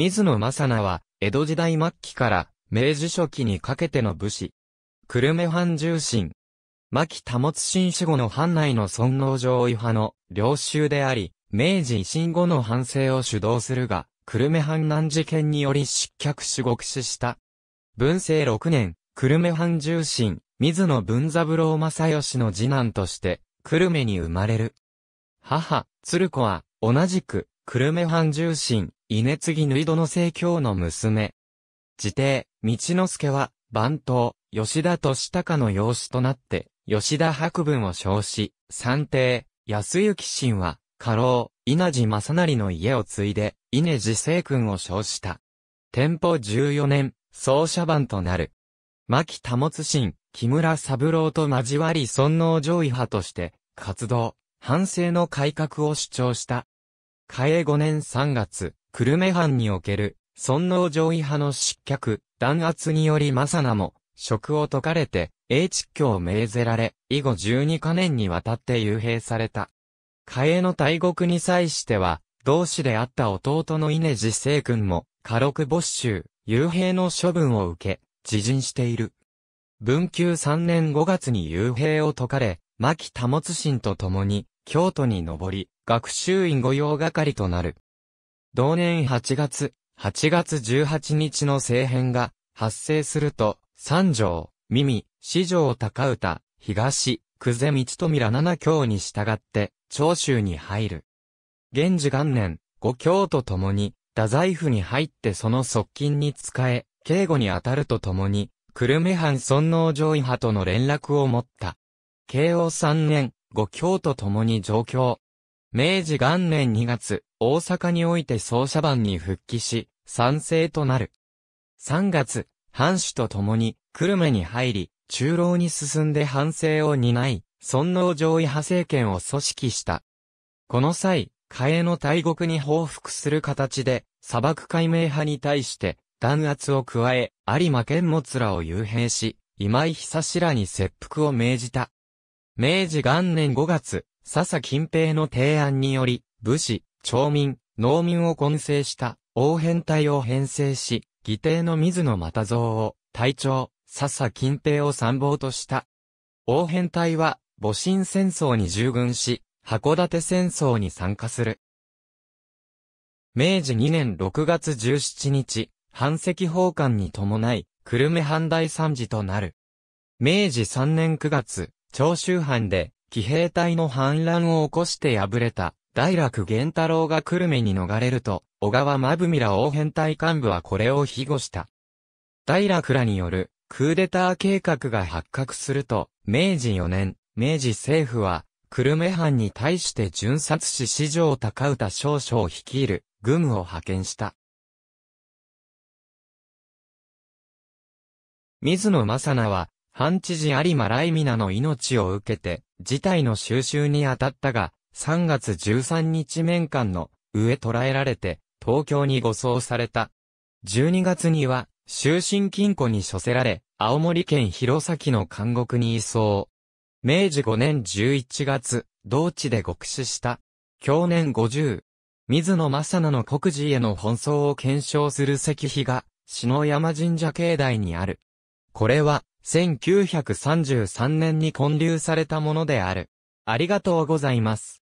水野正名は、江戸時代末期から、明治初期にかけての武士。久留米藩重臣。牧田保新守護の藩内の尊王攘夷派の領袖であり、明治維新後の藩政を主導するが、久留米藩難事件により失脚し獄死した。文政6年、久留米藩重臣、水野文三郎正義の次男として、久留米に生まれる。母、鶴子は、同じく、久留米藩重臣、稲継ぎ縫戸の聖教の娘。自邸、道之助は、番頭、吉田俊隆の養子となって、吉田白文を称し、三帝、安幸信は、家老、稲地正成の家を継いで、稲地聖君を称した。天保14年、奏者番となる。牧田持信、木村三郎と交わり尊王上位派として、活動、反省の改革を主張した。嘉永5年3月、久留米藩における、尊王攘夷派の失脚、弾圧により正名も、職を解かれて、英知教を命ぜられ、以後12カ年にわたって幽閉された。嘉永の大国に際しては、同志であった弟の稲治聖君も、家禄没収、幽閉の処分を受け、自陣している。文久3年5月に幽閉を解かれ、牧保神と共に、京都に上り、学習院御用係となる。同年8月、8月18日の政変が発生すると、三条、耳、四条高歌、東、久世道富ら七京に従って、長州に入る。元治元年、五京と共に、太宰府に入ってその側近に仕え、警護に当たるとともに、久留米藩尊王上位派との連絡を持った。慶応三年、五教と共に上京。明治元年2月、大阪において奏者番に復帰し、賛成となる。3月、藩主と共に、久留米に入り、中老に進んで反政を担い、尊王上位派政権を組織した。この際、嘉江の大国に報復する形で、砂漠解明派に対して、弾圧を加え、有馬剣持らを幽閉し、今井久志らに切腹を命じた。明治元年5月、笹近平の提案により、武士、町民、農民を混成した応変隊を編成し、義弟の水野又蔵を、隊長、笹近平を参謀とした。応変隊は、戊辰戦争に従軍し、函館戦争に参加する。明治2年6月17日、藩籍奉還に伴い、久留米藩大参事となる。明治3年9月、長州藩で、騎兵隊の反乱を起こして敗れた、大楽源太郎が久留米に逃れると、小川真文ら応変隊幹部はこれを庇護した。大楽らによる、クーデター計画が発覚すると、明治4年、明治政府は、久留米藩に対して巡察し四条高歌少将を率いる、軍を派遣した。水野正名は、藩知事有馬来美奈の命を受けて、事態の収拾に当たったが、3月13日面間の上捕らえられて、東京に護送された。12月には、終身金庫に処せられ、青森県弘前の監獄に移送。明治5年11月、同地で獄死した。去年50。水野正菜の国寺への奔走を検証する石碑が、篠山神社境内にある。これは、1933年に建立されたものである。ありがとうございます。